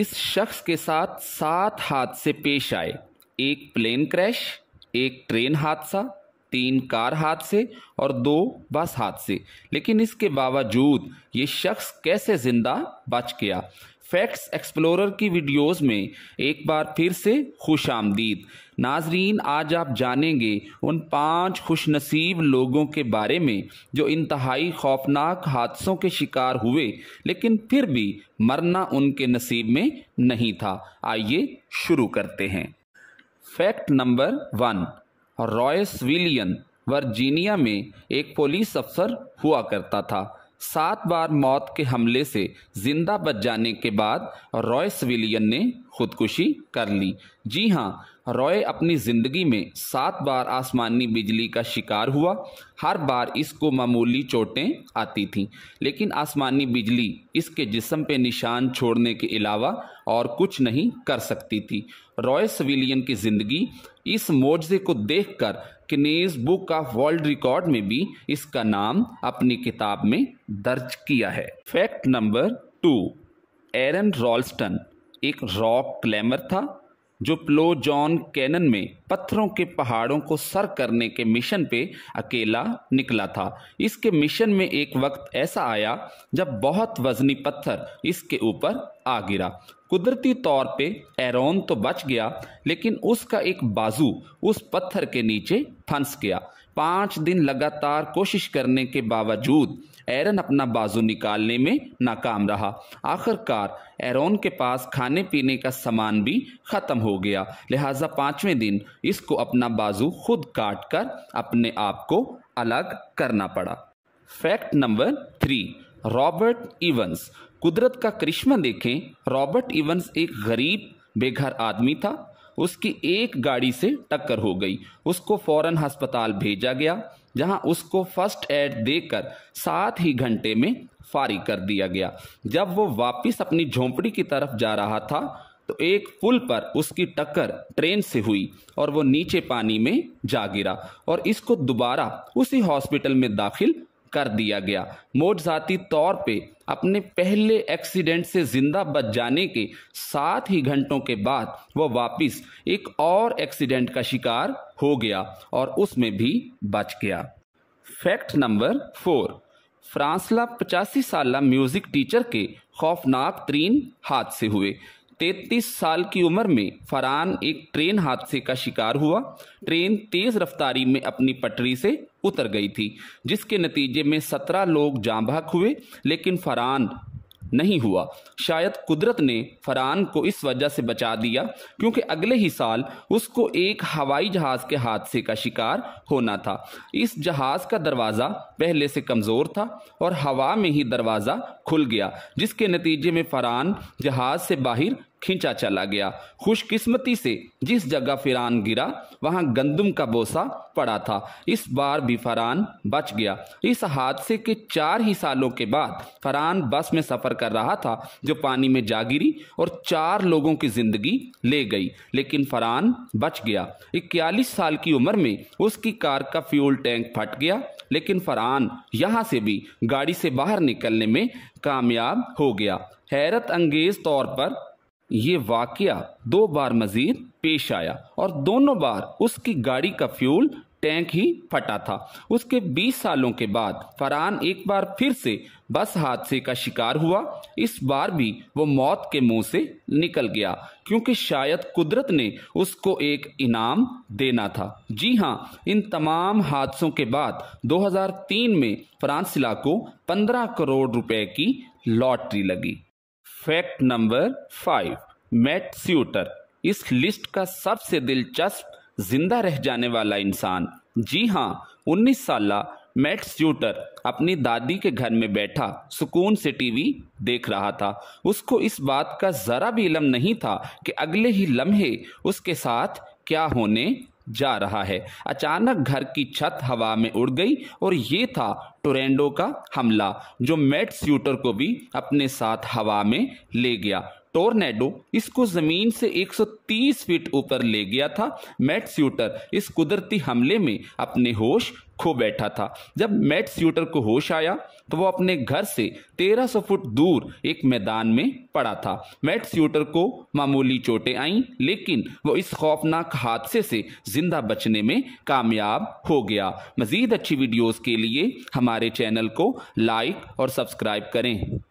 इस शख्स के साथ सात हादसे पेश आए एक प्लेन क्रैश एक ट्रेन हादसा तीन कार हादसे और दो बस हादसे लेकिन इसके बावजूद ये शख्स कैसे जिंदा बच गया फैक्ट्स एक्सप्लोरर की वीडियोस में एक बार फिर से खुश आमदीद नाजरीन आज आप जानेंगे उन पांच खुशनसीब लोगों के बारे में जो इंतहाई खौफनाक हादसों के शिकार हुए लेकिन फिर भी मरना उनके नसीब में नहीं था आइए शुरू करते हैं फैक्ट नंबर वन रॉयस विलियन वर्जीनिया में एक पुलिस अफसर हुआ करता था सात बार मौत के हमले से जिंदा बच जाने के बाद रॉयस विलियन ने खुदकुशी कर ली जी हाँ रॉय अपनी ज़िंदगी में सात बार आसमानी बिजली का शिकार हुआ हर बार इसको मामूली चोटें आती थीं लेकिन आसमानी बिजली इसके जिसम पे निशान छोड़ने के अलावा और कुछ नहीं कर सकती थी रॉय सविलियन की ज़िंदगी इस मोजे को देखकर Guinness book of world record में भी इसका नाम अपनी किताब में दर्ज किया है fact number two Aron Ralston एक रॉक क्लैमर था जो प्लो जॉन कैनन में पत्थरों के पहाड़ों को सर करने के मिशन पे अकेला निकला था इसके मिशन में एक वक्त ऐसा आया जब बहुत वजनी पत्थर इसके ऊपर आ गिरा कुदरती तौर पे एरोन तो बच गया लेकिन उसका एक बाजू उस पत्थर के नीचे फंस गया पाँच दिन लगातार कोशिश करने के बावजूद एरन अपना बाजू निकालने में नाकाम रहा आखिरकार एरोन के पास खाने पीने का सामान भी ख़त्म हो गया लिहाजा पाँचवें दिन इसको अपना बाजू खुद काट कर अपने आप को अलग करना पड़ा fact number three Robert Evans कुदरत का करिश्मा देखें रॉबर्ट इवंस एक गरीब बेघर आदमी था उसकी एक गाड़ी से टक्कर हो गई उसको फौरन अस्पताल भेजा गया जहां उसको फर्स्ट एड देकर सात ही घंटे में फारी कर दिया गया जब वो वापस अपनी झोंपड़ी की तरफ जा रहा था तो एक पुल पर उसकी टक्कर ट्रेन से हुई और वो नीचे पानी में जा गिरा और इसको दोबारा उसी हॉस्पिटल में दाखिल कर दिया गया मोट जाती तौर पे अपने पहले एक्सीडेंट से जिंदा बच जाने के सात ही घंटों के बाद वह वापस एक और एक्सीडेंट का शिकार हो गया और उसमें भी बच गया फैक्ट नंबर फोर फ्रांसला पचासी साल म्यूजिक टीचर के खौफनाक तरीन हादसे हुए तैतीस साल की उम्र में फरहान एक ट्रेन हादसे का शिकार हुआ ट्रेन तेज रफ्तारी में अपनी पटरी से उतर गई थी जिसके नतीजे में सत्रह लोग जांबाक हुए लेकिन फरान नहीं हुआ शायद कुदरत ने फरान को इस वजह से बचा दिया क्योंकि अगले ही साल उसको एक हवाई जहाज़ के हादसे का शिकार होना था इस जहाज़ का दरवाज़ा पहले से कमज़ोर था और हवा में ही दरवाज़ा खुल गया जिसके नतीजे में फरान जहाज़ से बाहर खींचा चला गया खुशकिस्मती से जिस जगह फिरान गिरा वहां गंदम का बोसा पड़ा था इस बार भी फरहान बच गया इस हादसे के चार ही सालों के बाद फरहान बस में सफ़र कर रहा था जो पानी में जा गिरी और चार लोगों की ज़िंदगी ले गई लेकिन फरहान बच गया इक्यालीस साल की उम्र में उसकी कार का फ्यूल टैंक फट गया लेकिन फरहान यहाँ से भी गाड़ी से बाहर निकलने में कामयाब हो गया हैरत अंगेज तौर पर ये वाक़ दो बार मजीद पेश आया और दोनों बार उसकी गाड़ी का फ्यूल टैंक ही फटा था उसके 20 सालों के बाद फरहान एक बार फिर से बस हादसे का शिकार हुआ इस बार भी वो मौत के मुंह से निकल गया क्योंकि शायद कुदरत ने उसको एक इनाम देना था जी हाँ इन तमाम हादसों के बाद 2003 में फ्रांसिला को 15 करोड़ रुपए की लॉटरी लगी fact number five Matt Suiter इस लिस्ट का सबसे दिलचस्प जिंदा रह जाने वाला इंसान जी हाँ उन्नीस साल मैट स्यूटर अपनी दादी के घर में बैठा सुकून से टीवी देख रहा था उसको इस बात का ज़रा भी इलम नहीं था कि अगले ही लम्हे उसके साथ क्या होने जा रहा है अचानक घर की छत हवा में उड़ गई और ये था टोरेंडो का हमला जो मेट स्यूटर को भी अपने साथ हवा में ले गया टोरनेडो इसको जमीन से 130 फीट ऊपर ले गया था मैट स्यूटर इस कुदरती हमले में अपने होश खो बैठा था जब मैट स्यूटर को होश आया तो वो अपने घर से 1300 फुट दूर एक मैदान में पड़ा था मैट स्यूटर को मामूली चोटें आईं लेकिन वो इस खौफनाक हादसे से जिंदा बचने में कामयाब हो गया मज़ीद अच्छी वीडियोज़ के लिए हमारे चैनल को लाइक और सब्सक्राइब करें